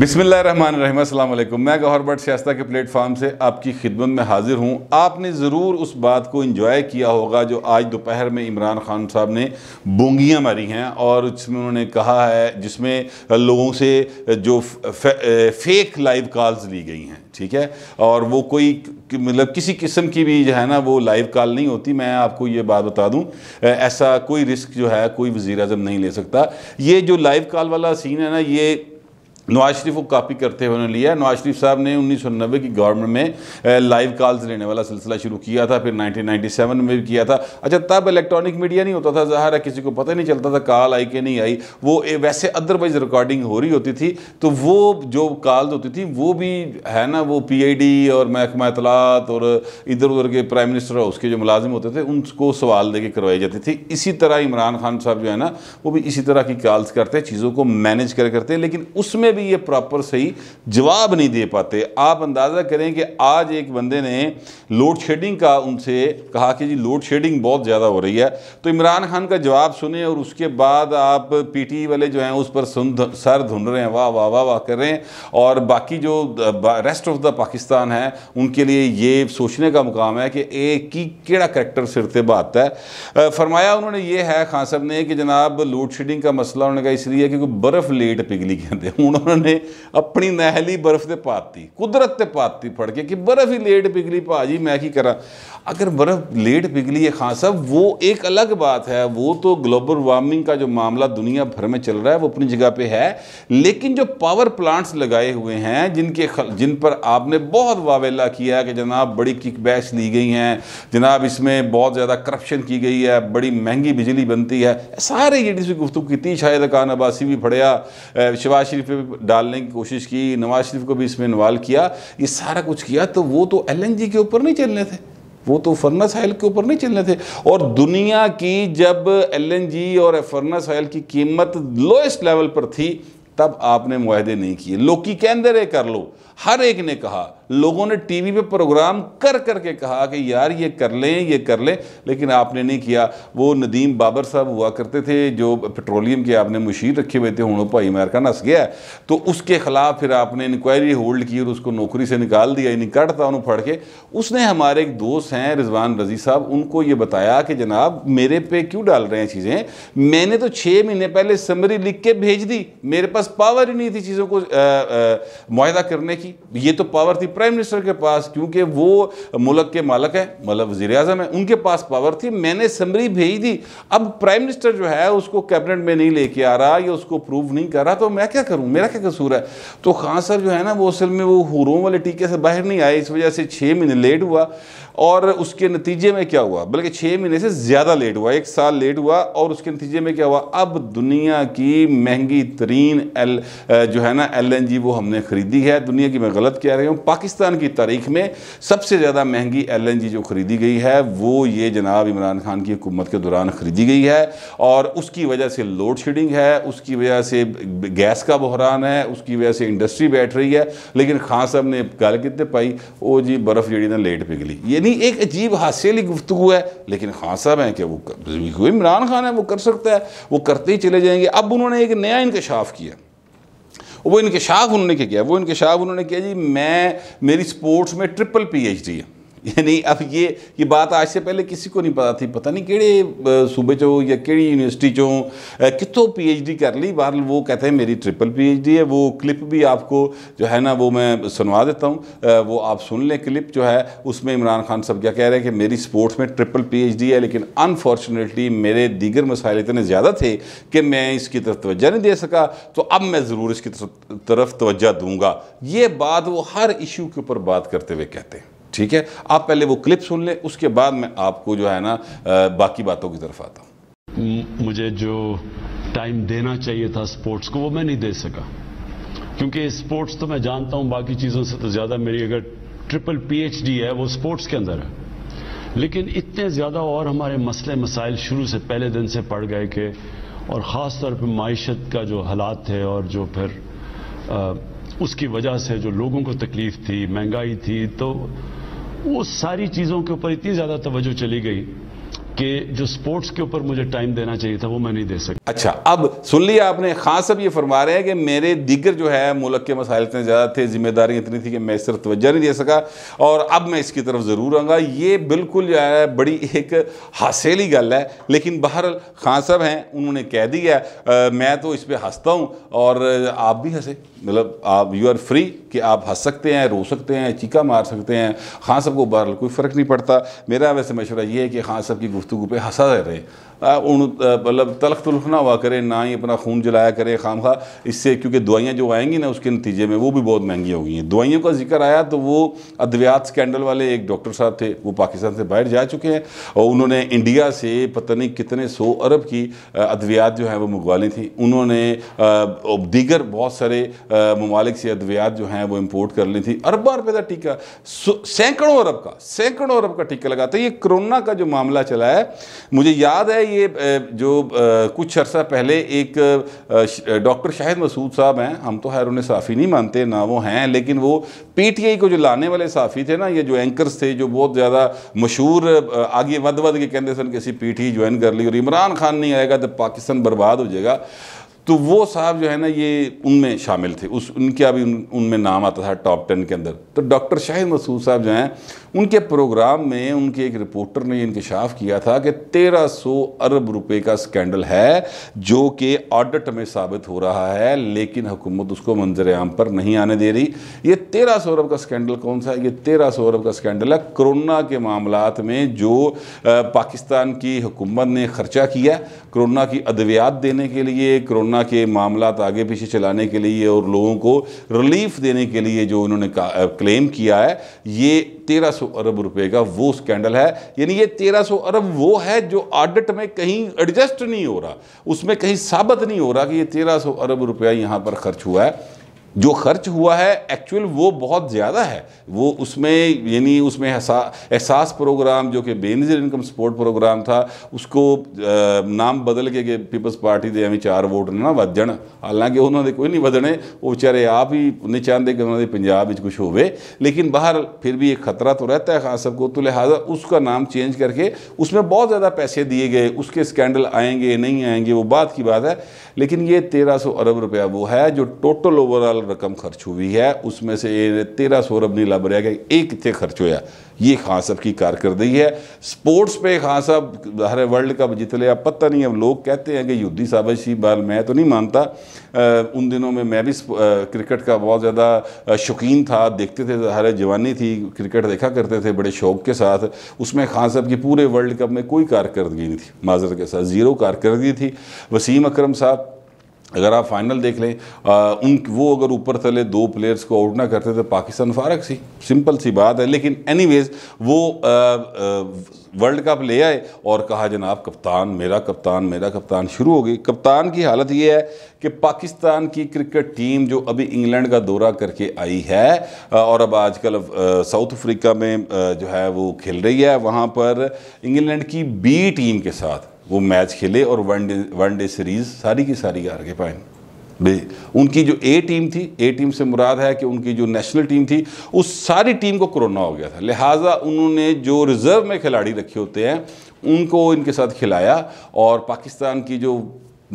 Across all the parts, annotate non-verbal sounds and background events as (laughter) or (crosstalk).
बिसमीम मैं गौहर भट्ट सियास्ता के प्लेटफार्म से आपकी खिदमत में हाजिर हूँ आपने ज़रूर उस बात को इंजॉय किया होगा जो आज दोपहर में इमरान खान साहब ने बोंगियाँ मारी हैं और उसमें उन्होंने कहा है जिसमें लोगों से जो फेक लाइव कॉल्स ली गई हैं ठीक है और वो कोई मतलब किसी किस्म की भी जो है ना वो लाइव कॉल नहीं होती मैं आपको ये बात बता दूँ ऐसा कोई रिस्क जो है कोई वज़ी अजम नहीं ले सकता ये जो लाइव कॉल वाला सीन है ना ये नवाज शरीफ को कापी करते हुए उन्होंने लिया नवाज शरीफ साहब ने उन्नीस की गवर्नमेंट में लाइव कॉल्स लेने वाला सिलसिला शुरू किया था फिर 1997 में भी किया था अच्छा तब इलेक्ट्रॉनिक मीडिया नहीं होता था ज़ाहिर है किसी को पता नहीं चलता था कॉल आई कि नहीं आई वो ए, वैसे अदरवाइज रिकॉर्डिंग हो रही होती थी तो वो जो कॉल्स होती थी वो भी है ना वो पी और महकमा इतलात और इधर उधर के प्राइम मिनिस्टर हाउस के जो मुलाजिम होते थे उनको सवाल दे के करवाई जाती थी इसी तरह इमरान खान साहब जो है ना वो भी इसी तरह की कॉल्स करते चीज़ों को मैनेज कर करते लेकिन उसमें ये प्रॉपर सही जवाब नहीं दे पाते आप अंदाज़ा करें कि आज एक बंदे ने लोड शेडिंग का उनसे कहा कि जी लोड शेडिंग बहुत ज़्यादा हो रही है तो इमरान खान का जवाब सुने और उसके बाद आप पीटी e वाले जो हैं उस पर सर धुन रहे हैं वाह वाह वाह वाह कर रहे हैं और बाकी जो रेस्ट ऑफ द पाकिस्तान है उनके लिए ये सोचने का मुकाम है कि एक की कड़ा करेक्टर सिरतबा बात है फरमाया उन्होंने ये है खान साहब ने कि जनाब लोड शेडिंग का मसला उन्होंने कहा इसलिए क्योंकि बर्फ़ लेट पिघली कहते हूँ (laughs) उन्होंने अपनी नहली बर्फ से पाती कुदरत पाती ਤੇ के ਫੜ ਕੇ ਕਿ लेट पिघली भाजी मैं ही करा अगर बर्फ़ लेट पिघली है खान साहब वो एक अलग बात है वो तो ग्लोबल वार्मिंग का जो मामला दुनिया भर में चल रहा है वो अपनी जगह पे है लेकिन जो पावर प्लांट्स लगाए हुए हैं जिनके जिन पर आपने बहुत वावेला किया है कि जनाब बड़ी बैच ली गई हैं जनाब इसमें बहुत ज़्यादा करप्शन की गई है बड़ी महंगी बिजली बनती है सारे जी गुफ्तु की थी शायद खान अब्बासी भी फड़िया शबाज शरीफ भी डालने की कोशिश की नवाज शरीफ को भी इसमें इन्वाल्व किया ये सारा कुछ किया तो वो तो एल के ऊपर नहीं चलने थे वो तो फर्नस हाइल के ऊपर नहीं चलने थे और दुनिया की जब जी और फर्नस ऑयल की कीमत लोएस्ट लेवल पर थी तब आपने माहदे नहीं किए लोकी कहते रहे कर लो हर एक ने कहा लोगों ने टीवी पे प्रोग्राम कर कर के कहा कि यार ये कर लें ये कर लें लेकिन आपने नहीं किया वो नदीम बाबर साहब हुआ करते थे जो पेट्रोलियम के आपने मुशीर रखे हुए थे हूँ भाई अमेरिका नस गया तो उसके खिलाफ फिर आपने इंक्वायरी होल्ड की और उसको नौकरी से निकाल दिया यानी कट था उन्होंने फड़ के उसने हमारे एक दोस्त हैं रिजवान रजी साहब उनको ये बताया कि जनाब मेरे पे क्यों डाल रहे हैं चीज़ें मैंने तो छः महीने पहले समरी लिख के भेज दी मेरे पास पावर ही नहीं थी चीज़ों को माहा करने की ये तो पावर थी प्राइम मिनिस्टर के पास क्योंकि वो मुल्क के मालक हैं मतलब वजीर अजम है उनके पास पावर थी मैंने समरी भेज दी अब प्राइम मिनिस्टर जो है उसको कैबिनेट में नहीं लेके आ रहा या उसको प्रूव नहीं कर रहा तो मैं क्या करूँ मेरा क्या कसूर है तो खान सर जो है ना वो असल में वो हुरों वाले टीके से बाहर नहीं आए इस वजह से छः महीने लेट हुआ और उसके नतीजे में क्या हुआ बल्कि छः महीने से ज़्यादा लेट हुआ एक साल लेट हुआ और उसके नतीजे में क्या हुआ अब दुनिया की महंगी तरीन एल जो है ना एल वो हमने ख़रीदी है दुनिया की मैं गलत कह रही हूँ पाकिस्तान की तारीख में सबसे ज़्यादा महंगी एल जो ख़रीदी गई है वो ये जनाब इमरान खान की हुकूमत के दौरान ख़रीदी गई है और उसकी वजह से लोड शेडिंग है उसकी वजह से गैस का बहरान है उसकी वजह से इंडस्ट्री बैठ रही है लेकिन खान साहब ने गल कितने पाई वो जी बर्फ़ जी ना लेट पिघली ये यानी एक अजीब हास्यली गुफ्तु है लेकिन खान साहब हैं कि वो इमरान खान है वो कर सकता है वो करते ही चले जाएंगे अब उन्होंने एक नया इंकशाफ किया वो इनकशाफ उन्होंने क्या किया वो इनकशाफ उन्होंने किया जी मैं मेरी स्पोर्ट्स में ट्रिपल पी एच डी है (laughs) यानी अब ये ये बात आज से पहले किसी को नहीं पता थी पता नहीं कहे सूबे चो या कि यूनिवर्सिटी चो कितों पी एच डी कर ली बहर वो कहते हैं मेरी ट्रिपल पी एच डी है वो क्लिप भी आपको जो है ना वो मैं सुनवा देता हूँ वो आप सुन लें क्लिप जो है उसमें इमरान खान सब क्या कह रहे हैं कि मेरी स्पोर्ट्स में ट्रिपल पी एच डी है लेकिन अनफॉर्चुनेटली मेरे दीगर मसाइल इतने ज़्यादा थे कि मैं इसकी तरफ तोज्जह नहीं दे सका तो अब मैं ज़रूर इसकी तरफ तोज्जा दूँगा ये बात वो हर इशू के ऊपर बात करते हुए कहते हैं ठीक है आप पहले वो क्लिप सुन लें उसके बाद मैं आपको जो है ना बाकी बातों की तरफ आता हूँ मुझे जो टाइम देना चाहिए था स्पोर्ट्स को वो मैं नहीं दे सका क्योंकि स्पोर्ट्स तो मैं जानता हूँ बाकी चीज़ों से तो ज़्यादा मेरी अगर ट्रिपल पीएचडी है वो स्पोर्ट्स के अंदर है लेकिन इतने ज़्यादा और हमारे मसले मसाइल शुरू से पहले दिन से पड़ गए के और ख़ास तौर पर मीशत का जो हालात थे और जो फिर आ, उसकी वजह से जो लोगों को तकलीफ थी महंगाई थी तो वो सारी चीज़ों के ऊपर इतनी ज़्यादा तवज्जो चली गई कि जो स्पोर्ट्स के ऊपर मुझे टाइम देना चाहिए था वो मैं नहीं दे सकता अच्छा अब सुन लिया आपने खान साहब ये फरमा रहे हैं कि मेरे दिगर जो है मुल्क के मसाइल इतने ज़्यादा थे जिम्मेदारी इतनी थी कि मैं इस तरफ तोज्जा नहीं दे सका और अब मैं इसकी तरफ ज़रूर आऊँगा ये बिल्कुल जो है बड़ी एक हासिली गल है लेकिन बहर खान साहब हैं उन्होंने कह दिया मैं तो इस पर हंसता हूँ और आप भी हंसे मतलब आप यू आर फ्री कि आप हंस सकते हैं रो सकते हैं चीका मार सकते हैं खान साहब को बहर कोई फ़र्क नहीं पड़ता मेरा वैसे मशवरा ये है कि खान साहब की gustu gupe hasadere उन मतलब तलख तुलख ना हुआ करें ना ही अपना खून जलाया करें खाम खा इससे क्योंकि दवाइयाँ जो आएंगी ना उसके नतीजे में वो भी बहुत महंगी हो गई हैं दवाइयों का जिक्र आया तो वो अद्वियात स्कैंडल वाले एक डॉक्टर साहब थे वो पाकिस्तान से बाहर जा चुके हैं और उन्होंने इंडिया से पता नहीं कितने सौ अरब की अद्वियात जो हैं वो मंगवा ली थी उन्होंने दीगर बहुत सारे ममालिक से अद्वियात जो हैं वो इम्पोर्ट कर ली थी अरबा रुपये का टीका सैकड़ों अरब का सैकड़ों अरब का टीका लगाता तो है ये कोरोना का जो मामला चला है मुझे याद है ये जो कुछ अर्सा पहले एक डॉक्टर शाहिद मसूद साहब हैं हम तो खैर उन्हें साफ़ी नहीं मानते ना वो हैं लेकिन वो पीटीआई को जो लाने वाले साफ़ी थे ना ये जो एंकर्स थे जो बहुत ज़्यादा मशहूर आगे वध वध के कहते सन किसी पी टी ज्वाइन कर ली और इमरान खान नहीं आएगा तो पाकिस्तान बर्बाद हो जाएगा तो वो साहब जो है ना ये उनमें शामिल थे उस उनका भी उन उनमें नाम आता था टॉप टेन के अंदर तो डॉक्टर शाहिद मसूद साहब जो हैं उनके प्रोग्राम में उनके एक रिपोर्टर ने इंकशाफ किया था कि 1300 अरब रुपए का स्कैंडल है जो कि ऑडिट में साबित हो रहा है लेकिन हुकूमत उसको मंजर आम पर नहीं आने दे रही ये 1300 अरब का स्कैंडल कौन सा है ये 1300 अरब का स्कैंडल है कोरोना के मामला में जो पाकिस्तान की हुकूमत ने खर्चा किया कोरोना की अद्वियात देने के लिए कोरोना के मामला आगे पीछे चलाने के लिए और लोगों को रिलीफ देने के लिए जो उन्होंने क्लेम किया है ये 1300 अरब रुपए का वो स्कैंडल है यानी ये 1300 अरब वो है जो ऑडिट में कहीं एडजस्ट नहीं हो रहा उसमें कहीं साबित नहीं हो रहा कि ये 1300 अरब रुपया यहाँ पर खर्च हुआ है जो खर्च हुआ है एक्चुअल वो बहुत ज़्यादा है वो उसमें यानी उसमें एहसास प्रोग्राम जो कि बेनजर इनकम सपोर्ट प्रोग्राम था उसको नाम बदल के पीपल्स पार्टी के अभी चार वोट ना वजन हालांकि उन्होंने कोई नहीं बदने वो बेचारे आप ही नहीं चाहते कि उन्होंने पंजाब कुछ हो ਵਿੱਚ लेकिन बाहर फिर भी एक ख़तरा तो रहता है खास सबको तो लिहाजा उसका नाम चेंज करके उसमें बहुत ज़्यादा पैसे दिए गए उसके स्कैंडल आएंगे नहीं आएंगे वो बात की बात है लेकिन ये तेरह अरब रुपया वो है जो टोटल ओवरऑल टोटल रकम खर्च हुई है उसमें से तेरह सौ रबनी लब रहा है एक इतने खर्च होया ये खान साहब की कारकर्दगी है स्पोर्ट्स पे खान साहब हर वर्ल्ड कप जीत लिया पता नहीं अब लोग कहते हैं कि युद्धि साबाशी बाल मैं तो नहीं मानता आ, उन दिनों में मैं भी क्रिकेट का बहुत ज़्यादा शौकीन था देखते थे हर जवानी थी क्रिकेट देखा करते थे बड़े शौक के साथ उसमें खान साहब की पूरे वर्ल्ड कप में कोई कारकर्दगी नहीं थी माजर के साथ ज़ीरो कारकर्दगी थी वसीम अक्रम साहब अगर आप फाइनल देख लें आ, उन वो अगर ऊपर तले दो प्लेयर्स को आउट ना करते तो पाकिस्तान फारक सी सिंपल सी बात है लेकिन एनीवेज वो वर्ल्ड कप ले आए और कहा जनाब कप्तान मेरा कप्तान मेरा कप्तान शुरू हो गई कप्तान की हालत ये है कि पाकिस्तान की क्रिकेट टीम जो अभी इंग्लैंड का दौरा करके आई है और अब आजकल साउथ अफ्रीका में जो है वो खेल रही है वहाँ पर इंग्लैंड की बी टीम के साथ वो मैच खेले और one day one day series सारी की सारी हार के पाए उनकी जो ए टीम थी ए टीम से मुराद है कि उनकी जो नेशनल टीम थी उस सारी टीम को कोरोना हो गया था लिहाजा उन्होंने जो रिज़र्व में खिलाड़ी रखे होते हैं उनको इनके साथ खिलाया और पाकिस्तान की जो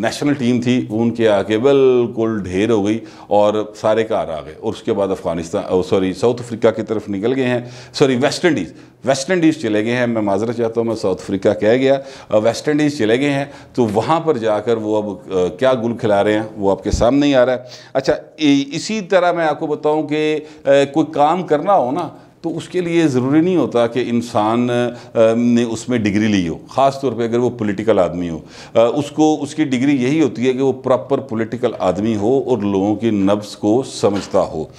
नेशनल टीम थी वो उनके आके बिल्कुल ढेर हो गई और सारे कार आ गए और उसके बाद अफगानिस्तान सॉरी साउथ अफ्रीका की तरफ निकल गए हैं sorry West Indies West Indies चले गए हैं मैं माजरत चाहता हूँ मैं साउथ अफ्रीका कह गया वेस्ट इंडीज़ चले गए हैं तो वहाँ पर जाकर वो अब क्या गुल खिला रहे हैं वो आपके सामने ही आ रहा है अच्छा इसी तरह मैं आपको बताऊँ कि कोई काम करना हो ना तो उसके लिए ज़रूरी नहीं होता कि इंसान ने उसमें डिग्री ली हो ख़ास तौर पे अगर वो पॉलिटिकल आदमी हो उसको उसकी डिग्री यही होती है कि वो प्रॉपर पॉलिटिकल आदमी हो और लोगों की नब्स को समझता हो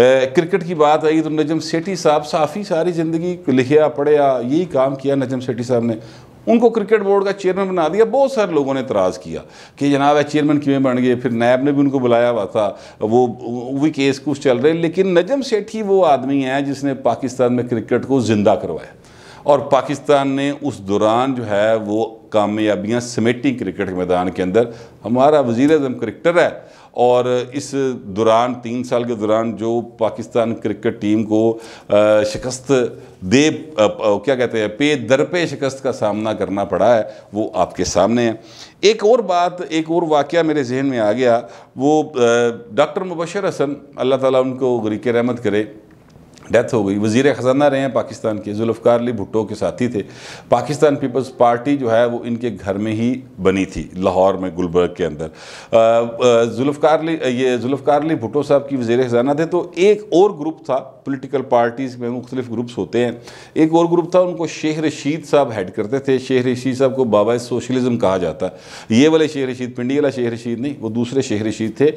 क्रिकेट की बात आई तो नजम सेठी साहब साफ़ी सारी ज़िंदगी लिखा पढ़े यही काम किया नजम सेठी साहब ने उनको क्रिकेट बोर्ड का चेयरमैन बना दिया बहुत सारे लोगों ने इतराज़ किया कि जनाब है चेयरमैन क्यों बन गए फिर नैब ने भी उनको बुलाया हुआ था वो भी केस कुछ चल रहे लेकिन नजम सेठी वो आदमी है जिसने पाकिस्तान में क्रिकेट को ज़िंदा करवाया और पाकिस्तान ने उस दौरान जो है वो कामयाबियाँ समेटी क्रिकेट के मैदान के अंदर हमारा वजीर अजम क्रिकेटर है और इस दौरान तीन साल के दौरान जो पाकिस्तान क्रिकेट टीम को शिकस्त दे क्या कहते हैं पे दर पे शिकस्त का सामना करना पड़ा है वो आपके सामने है एक और बात एक और वाक़ मेरे जहन में आ गया वो डॉक्टर मुबशर हसन अल्लाह ताला उनको गरीक रहमत करे डेथ हो गई वजीर ख़जाना रहे हैं पाकिस्तान के जुल्फ़कार अली भुट्टो के साथी थे पाकिस्तान पीपल्स पार्टी जो है वो इनके घर में ही बनी थी लाहौर में गुलबर्ग के अंदर जुल्फ़कार अली ये जुल्फ़कार अली भुट्टो साहब की वजीर ख़जाना थे तो एक और ग्रुप था पोलिटिकल पार्टीज़ में मुख्तलिफ ग्रुप्स होते हैं एक और ग्रुप था उनको शेख रशीद साहब हेड करते थे शेख रशीद साहब को बाबा सोशलिज़म कहा जाता है ये वाले शेख रशीद पिंडी वाला शेख रशीद नहीं वो दूसरे शेख रशीद थे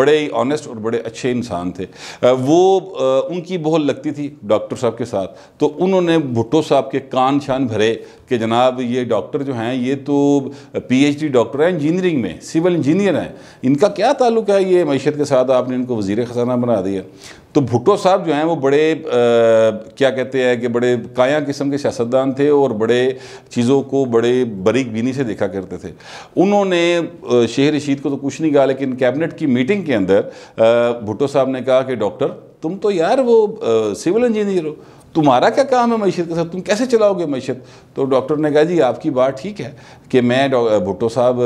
बड़े ही ऑनेस्ट और बड़े अच्छे इंसान थे वो उनकी बहुत लगती थी डॉक्टर साहब के साथ तो उन्होंने भुट्टो साहब के कान शान भरे कि जनाब ये डॉक्टर जो हैं ये तो पीएचडी डॉक्टर हैं इंजीनियरिंग में सिविल इंजीनियर हैं इनका क्या ताल्लुक है ये मीशत के साथ आपने इनको वजीर खजाना बना दिया तो भुट्टो साहब जो हैं वो बड़े आ, क्या कहते हैं कि बड़े काया किस्म के सियासतदान थे और बड़े चीज़ों को बड़े बरीक बीनी से देखा करते थे उन्होंने शेह रशीद को तो कुछ नहीं कहा लेकिन कैबिनेट की मीटिंग के अंदर भुट्टो साहब ने कहा कि डॉक्टर तुम तो यार वो सिविल इंजीनियर हो तुम्हारा क्या काम है मीशत के साथ तुम कैसे चलाओगे मैशत तो डॉक्टर ने कहा जी आपकी बात ठीक है कि मैं भुट्टो साहब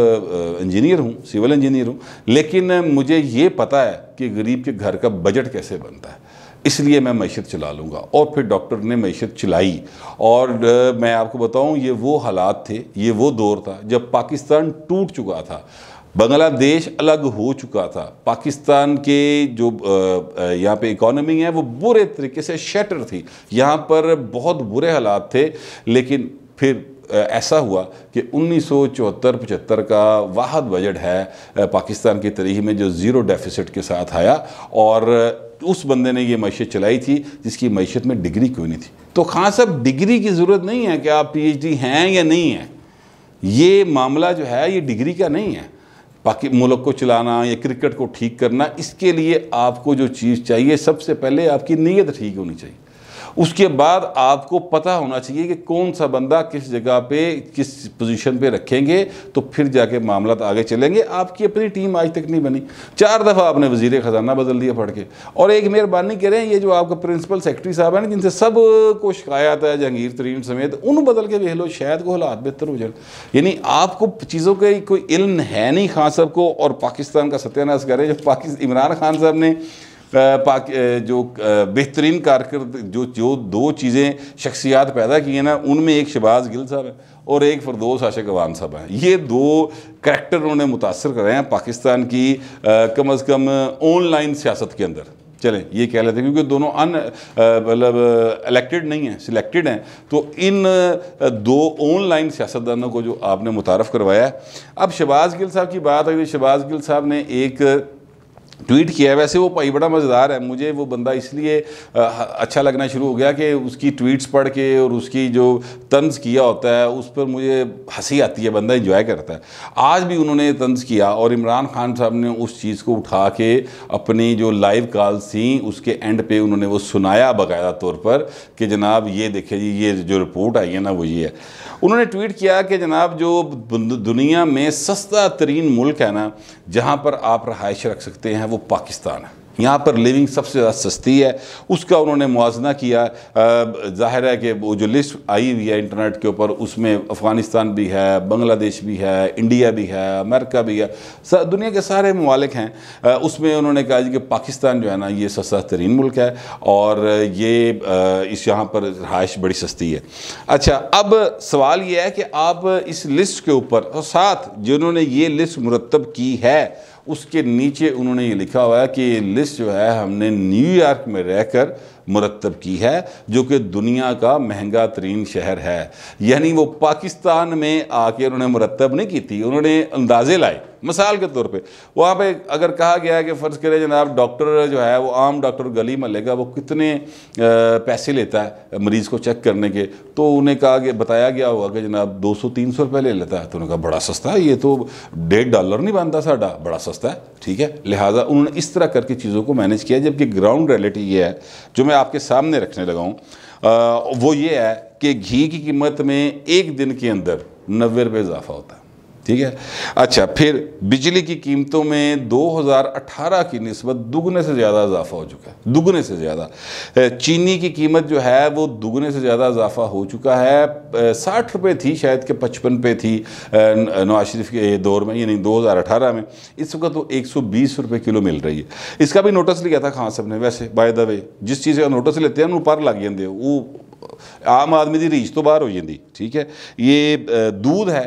इंजीनियर हूँ सिविल इंजीनियर हूँ लेकिन मुझे ये पता है कि गरीब के घर का बजट कैसे बनता है इसलिए मैं मीशत चला लूँगा और फिर डॉक्टर ने मीशत चलाई और मैं आपको बताऊँ ये वो हालात थे ये वो दौर था जब पाकिस्तान टूट चुका था बांग्लादेश अलग हो चुका था पाकिस्तान के जो यहाँ पे इकोनॉमी है वो बुरे तरीके से शटर थी यहाँ पर बहुत बुरे हालात थे लेकिन फिर ऐसा हुआ कि उन्नीस सौ चौहत्तर पचहत्तर का वाहद बजट है पाकिस्तान की तरीह में जो ज़ीरो डेफिसिट के साथ आया और उस बंदे ने ये मैशत चलाई थी जिसकी मैशत में डिग्री क्यों नहीं थी तो खान साहब डिग्री की ज़रूरत नहीं है कि आप पीएचडी हैं या नहीं हैं ये मामला जो है ये डिग्री का नहीं है बाकी मुल्क को चलाना या क्रिकेट को ठीक करना इसके लिए आपको जो चीज़ चाहिए सबसे पहले आपकी नीयत ठीक होनी चाहिए उसके बाद आपको पता होना चाहिए कि कौन सा बंदा किस जगह पे किस पोजीशन पे रखेंगे तो फिर जाके मामला आगे चलेंगे आपकी अपनी टीम आज तक नहीं बनी चार दफ़ा आपने वजीर ख़जाना बदल दिया पढ़ के और एक मेहरबानी कह रहे हैं ये जो आपका प्रिंसिपल सेक्रेटरी साहब है ना जिनसे सब को शिकायत है जहांगीर तरीन समेत उन बदल के देख लो शायद को हालात बेहतर हो जाए यानी आपको चीज़ों का कोई इल्म है नहीं खान साहब को और पाकिस्तान का सत्यानाश करें जब पाकिस्तान इमरान खान साहब ने पाक जो बेहतरीन कारकर जो जो दो चीज़ें शख्सियात पैदा की हैं ना उनमें एक शबाज गिल साहब है और एक फरदोस आशिक अवान साहब हैं ये दो करैक्टर उन्होंने मुतासर करे हैं पाकिस्तान की कम अज़ कम ऑनलाइन सियासत के अंदर चलें ये कह लेते हैं क्योंकि दोनों अन मतलब इलेक्टेड नहीं हैं सिलेक्टेड हैं तो इन दो ऑनलाइन सियासतदानों को जो आपने मुतारफ़ करवाया है अब शबाज़ गिल साहब की बात अगर शबाज़ गिल साहब ने एक ट्वीट किया है वैसे वो भाई बड़ा मज़ेदार है मुझे वो बंदा इसलिए अच्छा लगना शुरू हो गया कि उसकी ट्वीट्स पढ़ के और उसकी जो तंज किया होता है उस पर मुझे हंसी आती है बंदा इंजॉय करता है आज भी उन्होंने तंज किया और इमरान खान साहब ने उस चीज़ को उठा के अपनी जो लाइव कॉल थी उसके एंड पे उन्होंने वो सुनाया बाकायदा तौर पर कि जनाब ये देखे जी ये जो रिपोर्ट आई है ना वो ये है उन्होंने ट्वीट किया कि जनाब जो दुनिया में सस्ता तरीन मुल्क है ना जहाँ पर आप रहायश रख सकते हैं वो पाकिस्तान है यहाँ पर लिविंग सबसे ज़्यादा सस्ती है उसका उन्होंने मुआजना किया जाहिर है कि वो जो लिस्ट आई हुई है इंटरनेट के ऊपर उसमें अफ़गानिस्तान भी है बांग्लादेश भी है इंडिया भी है अमेरिका भी है दुनिया के सारे ममालिक हैं उसमें उन्होंने कहा कि पाकिस्तान जो है ना ये सस्ता तरीन मुल्क है और ये इस यहाँ पर रहाइश बड़ी सस्ती है अच्छा अब सवाल ये है कि आप इस लिस्ट के ऊपर और साथ जिन्होंने ये लिस्ट मुरतब की है उसके नीचे उन्होंने ये लिखा हुआ है कि ये लिस्ट जो है हमने न्यूयॉर्क में रहकर मुरतब की है जो कि दुनिया का महंगा तरीन शहर है यानी वो पाकिस्तान में आके उन्होंने मुरतब नहीं की थी उन्होंने अंदाजे लाए मिसाल के तौर पे वहाँ पे अगर कहा गया है कि फ़र्ज़ करें जनाब डॉक्टर जो है वो आम डॉक्टर गली में लेगा वो कितने पैसे लेता है मरीज़ को चेक करने के तो उन्हें कहा कि बताया गया होगा कि जनाब 200-300 रुपये ले लेता है तो उन्होंने कहा बड़ा सस्ता है ये तो डेढ़ डॉलर नहीं बनता साढ़ा बड़ा सस्ता है ठीक है लिहाजा उन्होंने इस तरह करके चीज़ों को मैनेज किया जबकि ग्राउंड रियलिटी ये है जो मैं मैं आपके सामने रखने लगा हूँ वो ये है कि घी की कीमत में एक दिन के अंदर नब्बे रुपये इजाफा होता है ठीक है अच्छा फिर बिजली की कीमतों में 2018 की नस्बत दुगने से ज़्यादा इजाफा हो चुका है दुगने से ज़्यादा चीनी की कीमत जो है वो दुगने से ज़्यादा इजाफा हो चुका है साठ रुपये थी शायद के पचपन पे थी नवाज शरीफ के दौर में यानी 2018 में इस वक्त वो तो एक सौ किलो मिल रही है इसका भी नोटिस लिया था खान साहब ने वैसे बाय द वे जिस चीज़ का नोटिस लेते हैं उन पर लग जाते वो आम आदमी की ਰੀਝ तो बाहर हो जाती ठीक है ये दूध है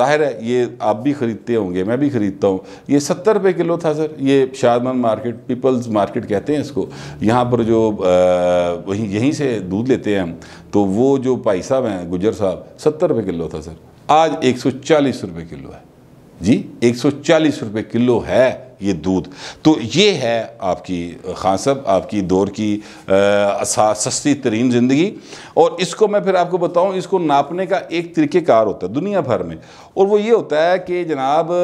ज़ाहिर है ये आप भी ख़रीदते होंगे मैं भी ख़रीदता हूँ ये सत्तर रुपये किलो था सर ये शादमंद मार्केट पीपल्स मार्केट कहते हैं इसको यहाँ पर जो वहीं यहीं से दूध लेते हैं हम तो वो जो भाई साहब हैं गुजर साहब सत्तर रुपये किलो था सर आज एक सौ चालीस रुपये किलो है जी 140 रुपए किलो है ये दूध तो ये है आपकी खान साहब आपकी दौर की आ, सस्ती तरीन ज़िंदगी और इसको मैं फिर आपको बताऊं इसको नापने का एक तरीक़ेकार होता है दुनिया भर में और वो ये होता है कि जनाब आ,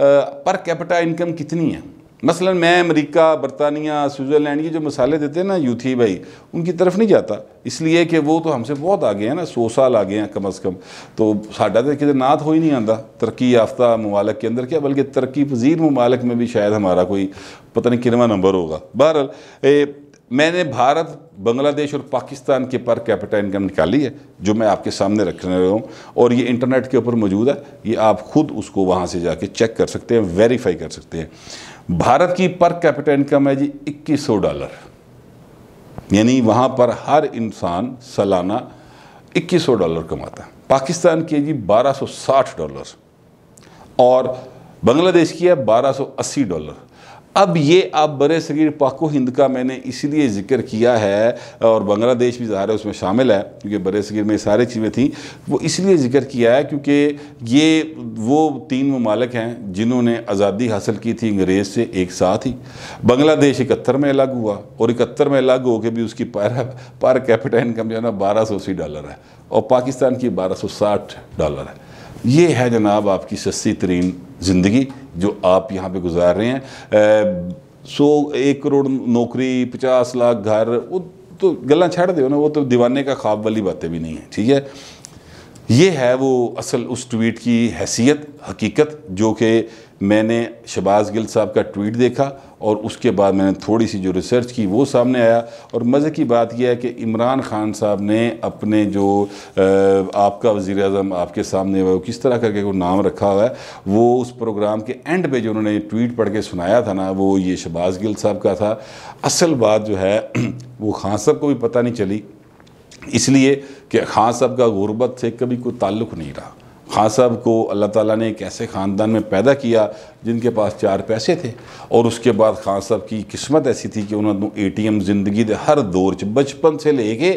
पर कैपिटा इनकम कितनी है मसला मैं अमेरिका बरतानिया स्विट्ज़रलैंड ये जो मसाले देते हैं ना यूथी भाई उनकी तरफ नहीं जाता इसलिए कि वो तो हमसे बहुत आगे हैं ना सौ साल आगे हैं कम अज़ कम तो साढ़ा तो किसी नात हो ही नहीं आता तरक्की याफ्ता ममालक के अंदर क्या बल्कि तरक्की पजीर ममालक में भी शायद हमारा कोई पता नहीं किनवा नंबर होगा बहरहाल मैंने भारत बांग्लादेश और पाकिस्तान के पर कैपिटल इनकम निकाली है जो मैं आपके सामने रख रहा हूँ और ये इंटरनेट के ऊपर मौजूद है ये आप खुद उसको वहाँ से जाके चेक कर सकते हैं वेरीफाई कर सकते हैं भारत की पर कैपिटल इनकम है जी इक्कीस डॉलर यानी वहाँ पर हर इंसान सालाना सौ डॉलर कमाता है पाकिस्तान की है जी साठ डॉलर और बांग्लादेश की है अस्सी डॉलर अब ये आप बर सगीर पाको हिंद का मैंने इसीलिए जिक्र किया है और बांग्लादेश भी ज़ाहिर है उसमें शामिल है क्योंकि बर सगीर में सारी चीज़ें थी वो इसलिए जिक्र किया है क्योंकि ये वो तीन ममालक हैं जिन्होंने आज़ादी हासिल की थी अंग्रेज़ से एक साथ ही बांग्लादेश इकहत्तर में अलग हुआ और इकहत्तर में अलग होकर भी उसकी पर पर कैपिटल इनकम जो है ना बारह सौ अस्सी डॉलर है और पाकिस्तान की बारह सौ साठ डॉलर है ये है जनाब आपकी सस्ती तरीन ज़िंदगी जो आप यहाँ पे गुजार रहे हैं सौ एक करोड़ नौकरी पचास लाख घर वो तो गल् छाड़ दो ना वो तो दीवाने का ख्वाब वाली बातें भी नहीं है ठीक है ये है वो असल उस ट्वीट की हैसियत हकीकत जो कि मैंने शबाज गिल साहब का ट्वीट देखा और उसके बाद मैंने थोड़ी सी जो रिसर्च की वो सामने आया और मज़े की बात यह है कि इमरान खान साहब ने अपने जो आपका वज़ी अजम आपके सामने हुआ किस तरह करके वो नाम रखा हुआ है वो उस प्रोग्राम के एंड पे जो उन्होंने ट्वीट पढ़ के सुनाया था ना वो ये शबाज गिल साहब का था असल बात जो है (clears throat) वो खान साहब को भी पता नहीं चली इसलिए कि खान साहब का गुर्बत से कभी कोई ताल्लुक़ नहीं रहा खान साहब को अल्लाह ताला ने एक ऐसे ख़ानदान में पैदा किया जिनके पास चार पैसे थे और उसके बाद खान साहब की किस्मत ऐसी थी कि उन्होंने ए टी एम जिंदगी के हर दौर च बचपन से ले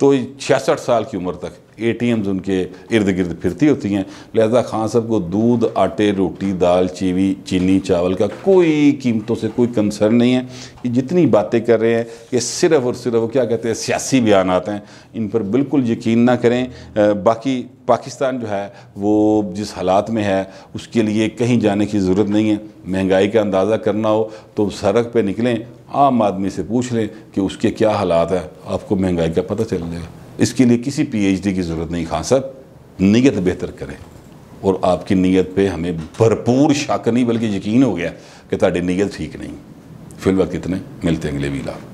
तो छियासठ साल की उम्र तक एम्स उनके इर्द गिर्द फिरती होती हैं लिहाजा खान साहब को दूध आटे रोटी दाल चीवी चीनी चावल का कोई कीमतों से कोई कंसर्न नहीं है ये जितनी बातें कर रहे हैं कि सिर्फ और सिर्फ क्या कहते हैं सियासी बयान आते हैं इन पर बिल्कुल यकीन ना करें बाकी पाकिस्तान जो है वो जिस हालात में है उसके लिए कहीं जाने की ज़रूरत नहीं है महंगाई का अंदाज़ा करना हो तो सड़क पर निकलें आम आदमी से पूछ लें कि उसके क्या हालात हैं आपको महंगाई का पता चल जाएगा इसके लिए किसी पीएचडी की ज़रूरत नहीं खान साहब नीयत बेहतर करें और आपकी नीयत पे हमें भरपूर शक नहीं बल्कि यकीन हो गया कि ताड़ी नीयत ठीक नहीं फिलवक्त कितने मिलते अगले वीला